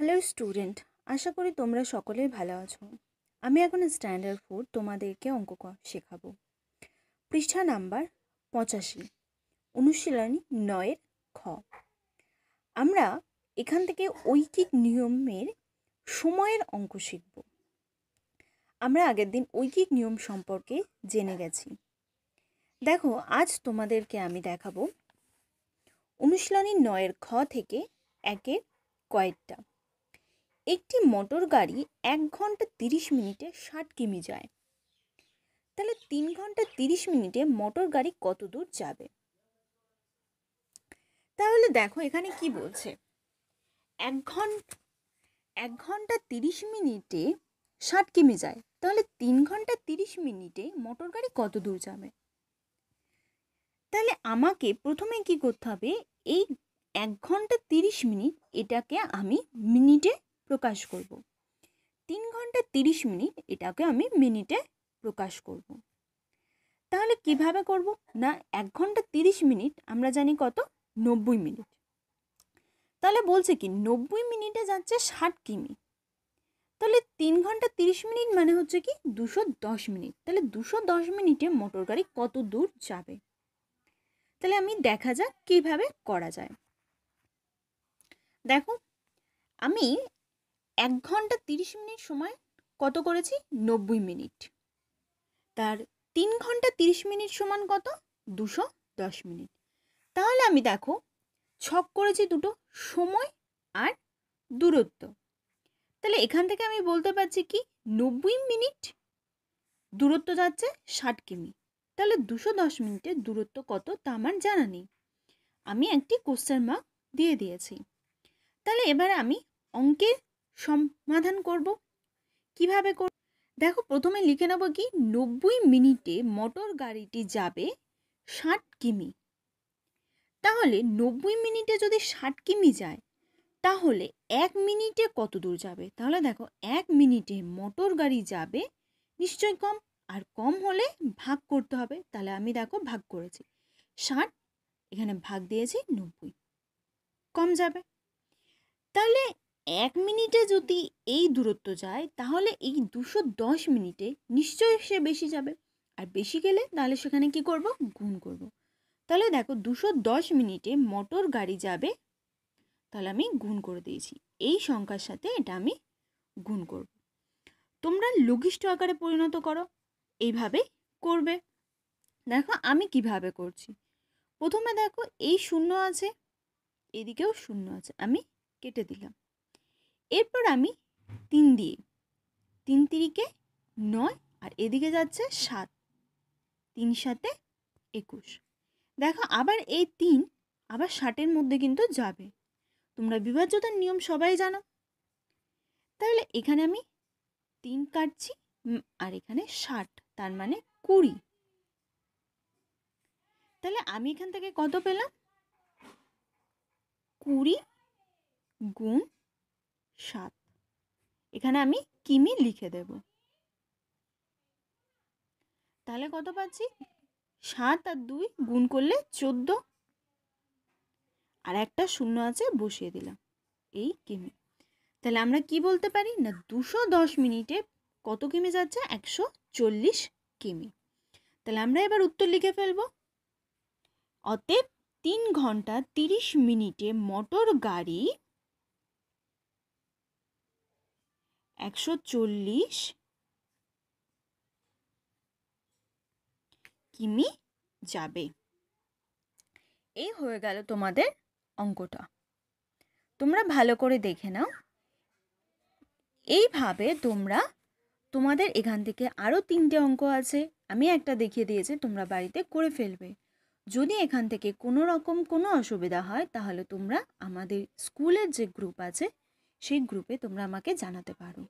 Hello student আশা করি তোমরা সকলেই ভালো আছো আমি এখন স্ট্যান্ডার্ড ফোর তোমাদেরকে অঙ্ক শেখাবো পৃষ্ঠা নাম্বার পঁচাশি অনুশীলনী নয়ের খ আমরা এখান থেকে ঐকিক নিয়মের সময়ের অঙ্ক শিখব আমরা আগের দিন ঐকিক নিয়ম সম্পর্কে জেনে গেছি দেখো আজ তোমাদেরকে আমি দেখাবো অনুশীলনী নয়ের খ থেকে একের কয়েকটা একটি মোটর গাড়ি এক ঘন্টা তিরিশ মিনিটে ষাট কিমি যায় তাহলে তিন ঘন্টা তিরিশ মিনিটে মোটর গাড়ি কত দূর যাবে তাহলে দেখো এখানে কি বলছে এক ঘন্টা এক ঘন্টা তিরিশ মিনিটে ষাট কিমি যায় তাহলে তিন ঘন্টা তিরিশ মিনিটে মোটর গাড়ি কত দূর যাবে তাহলে আমাকে প্রথমে কি করতে হবে এই এক ঘন্টা তিরিশ মিনিট এটাকে আমি মিনিটে প্রকাশ করব। তিন ঘন্টা তিরিশ মিনিট এটাকে আমি মিনিটে প্রকাশ করব। তাহলে কিভাবে করব না এক ঘন্টা তিরিশ মিনিট আমরা জানি কত নব্বই মিনিট তাহলে বলছে কি নব্বই মিনিটে যাচ্ছে ষাট কিমি তাহলে তিন ঘন্টা তিরিশ মিনিট মানে হচ্ছে কি দুশো দশ মিনিট তাহলে দুশো দশ মিনিটে মোটর গাড়ি কত দূর যাবে তাহলে আমি দেখা যাক কিভাবে করা যায় দেখো আমি এক ঘন্টা তিরিশ মিনিট সময় কত করেছি নব্বই মিনিট তার তিন ঘন্টা তিরিশ মিনিট সমান কত দুশো দশ মিনিট তাহলে আমি দেখো ছক করেছি দুটো সময় আর দূরত্ব তাহলে এখান থেকে আমি বলতে পারছি কি নব্বই মিনিট দূরত্ব যাচ্ছে ষাট কিমি তাহলে দুশো দশ মিনিটের দূরত্ব কত তা আমার জানা নেই আমি একটি কোশ্চেন মার্ক দিয়ে দিয়েছি তাহলে এবার আমি অঙ্কের সমাধান করব কিভাবে করব দেখো প্রথমে লিখে নেব কি নব্বই মিনিটে মোটর গাড়িটি যাবে ষাট কিমি তাহলে নব্বই মিনিটে যদি ষাট কিমি যায় তাহলে এক মিনিটে কত দূর যাবে তাহলে দেখো এক মিনিটে মোটর গাড়ি যাবে নিশ্চয় কম আর কম হলে ভাগ করতে হবে তাহলে আমি দেখো ভাগ করেছি ষাট এখানে ভাগ দিয়েছি নব্বই কম যাবে তাহলে এক মিনিটে যদি এই দূরত্ব যায় তাহলে এই দুশো দশ মিনিটে নিশ্চয়ই সে বেশি যাবে আর বেশি গেলে তাহলে সেখানে কি করব গুণ করব। তাহলে দেখো দুশো দশ মিনিটে মোটর গাড়ি যাবে তাহলে আমি গুণ করে দিয়েছি এই সংখ্যার সাথে এটা আমি গুণ করব। তোমরা লঘিষ্ঠ আকারে পরিণত করো এইভাবে করবে দেখো আমি কিভাবে করছি প্রথমে দেখো এই শূন্য আছে এদিকেও শূন্য আছে আমি কেটে দিলাম এরপর আমি তিন দিয়ে তিন তিরিকে নয় আর এদিকে যাচ্ছে সাত তিন সাতে একুশ দেখো আবার এই তিন আবার ষাটের মধ্যে কিন্তু যাবে তোমরা বিভাজ্যতার নিয়ম সবাই জানো তাহলে এখানে আমি তিন কাটছি আর এখানে ষাট তার মানে কুড়ি তাহলে আমি এখান থেকে কত পেলাম কুড়ি গুণ সাত এখানে আমি কিমি লিখে দেব তাহলে কত পাচ্ছি সাত আর দুই গুণ করলে চোদ্দ আর একটা শূন্য আছে বসিয়ে দিলাম এই কিমি তাহলে আমরা কি বলতে পারি না দুশো দশ মিনিটে কত কিমি যাচ্ছে একশো চল্লিশ কিমি তাহলে আমরা এবার উত্তর লিখে ফেলব অতএব তিন ঘন্টা তিরিশ মিনিটে মোটর গাড়ি একশো চল্লিশ কিমি যাবে এই হয়ে গেল তোমাদের অঙ্কটা তোমরা ভালো করে দেখে নাও এইভাবে তোমরা তোমাদের এখান থেকে আরও তিনটে অঙ্ক আছে আমি একটা দেখিয়ে দিয়েছি তোমরা বাড়িতে করে ফেলবে যদি এখান থেকে কোনো রকম কোনো অসুবিধা হয় তাহলে তোমরা আমাদের স্কুলের যে গ্রুপ আছে সেই গ্রুপে তোমরা আমাকে জানাতে পারো